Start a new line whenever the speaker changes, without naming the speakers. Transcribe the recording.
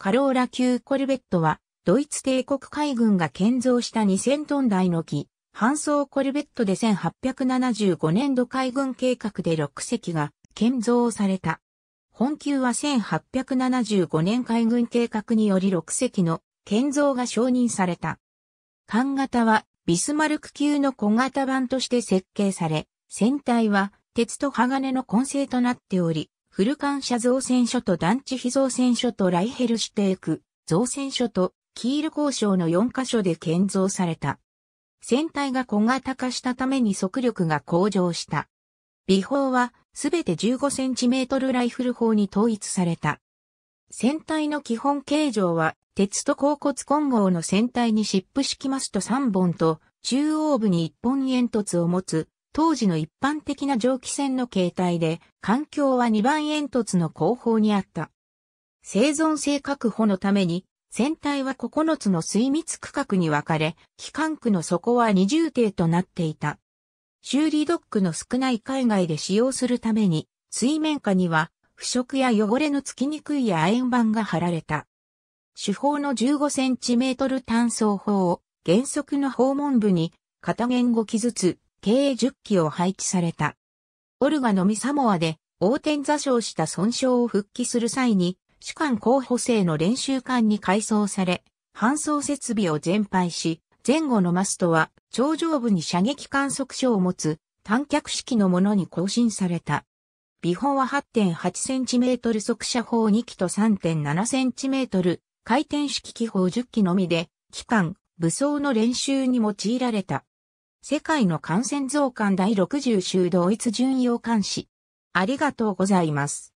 カローラ級コ
ルベットは、ドイツ帝国海軍が建造した2000トン台の機、搬送コルベットで1875年度海軍計画で6隻が建造された。本級は1875年海軍計画により6隻の建造が承認された。艦型はビスマルク級の小型版として設計され、船体は鉄と鋼の混成となっており、フルカンシャ造船所と団地非造船所とライヘルシュテーク、造船所とキール交渉の4カ所で建造された。船体が小型化したために速力が向上した。尾砲はすべて1 5トルライフル砲に統一された。船体の基本形状は鉄と甲骨混合の船体にシップ式マスト3本と中央部に1本煙突を持つ当時の一般的な蒸気船の形態で、環境は2番煙突の後方にあった。生存性確保のために、船体は9つの水密区画に分かれ、機関区の底は二重艇となっていた。修理ドックの少ない海外で使用するために、水面下には腐食や汚れのつきにくい亜鉛板が貼られた。主砲の15センチメートル単装砲を原則の訪問部に片言5機ずつ計10機を配置された。オルガのミサモアで、横転座礁した損傷を復帰する際に、主管候補生の練習艦に改装され、搬送設備を全廃し、前後のマストは頂上部に射撃観測所を持つ短脚式のものに更新された。ビ本は 8.8cm 速射砲2機と 3.7cm 回転式機砲10機のみで、機関、武装の練習に用いられた。世界の感染増加第60週同一巡洋監視。ありがとうご
ざいます。